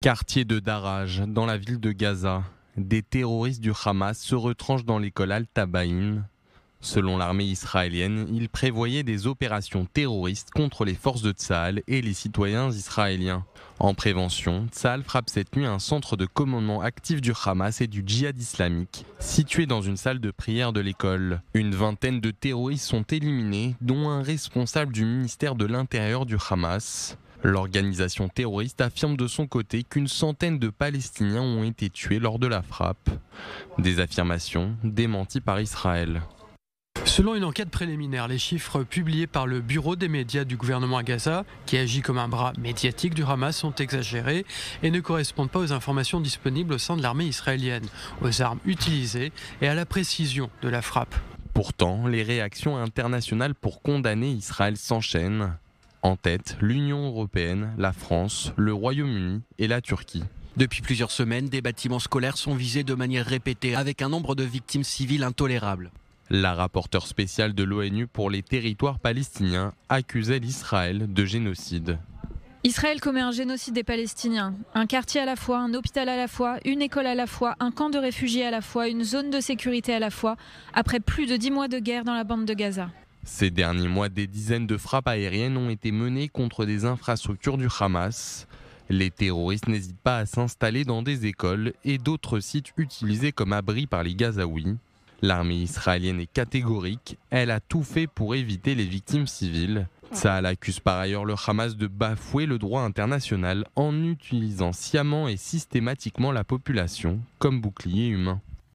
Quartier de Daraj, dans la ville de Gaza, des terroristes du Hamas se retranchent dans l'école Al-Tabaïn. Selon l'armée israélienne, ils prévoyaient des opérations terroristes contre les forces de Tsahal et les citoyens israéliens. En prévention, Tsahal frappe cette nuit un centre de commandement actif du Hamas et du djihad islamique, situé dans une salle de prière de l'école. Une vingtaine de terroristes sont éliminés, dont un responsable du ministère de l'Intérieur du Hamas. L'organisation terroriste affirme de son côté qu'une centaine de Palestiniens ont été tués lors de la frappe. Des affirmations démenties par Israël. Selon une enquête préliminaire, les chiffres publiés par le bureau des médias du gouvernement à Gaza, qui agit comme un bras médiatique du Hamas, sont exagérés et ne correspondent pas aux informations disponibles au sein de l'armée israélienne, aux armes utilisées et à la précision de la frappe. Pourtant, les réactions internationales pour condamner Israël s'enchaînent. En tête, l'Union européenne, la France, le Royaume-Uni et la Turquie. Depuis plusieurs semaines, des bâtiments scolaires sont visés de manière répétée, avec un nombre de victimes civiles intolérable. La rapporteure spéciale de l'ONU pour les territoires palestiniens accusait l'Israël de génocide. Israël commet un génocide des Palestiniens. Un quartier à la fois, un hôpital à la fois, une école à la fois, un camp de réfugiés à la fois, une zone de sécurité à la fois, après plus de dix mois de guerre dans la bande de Gaza. Ces derniers mois, des dizaines de frappes aériennes ont été menées contre des infrastructures du Hamas. Les terroristes n'hésitent pas à s'installer dans des écoles et d'autres sites utilisés comme abris par les Gazaouis. L'armée israélienne est catégorique, elle a tout fait pour éviter les victimes civiles. Tsahal accuse par ailleurs le Hamas de bafouer le droit international en utilisant sciemment et systématiquement la population comme bouclier humain.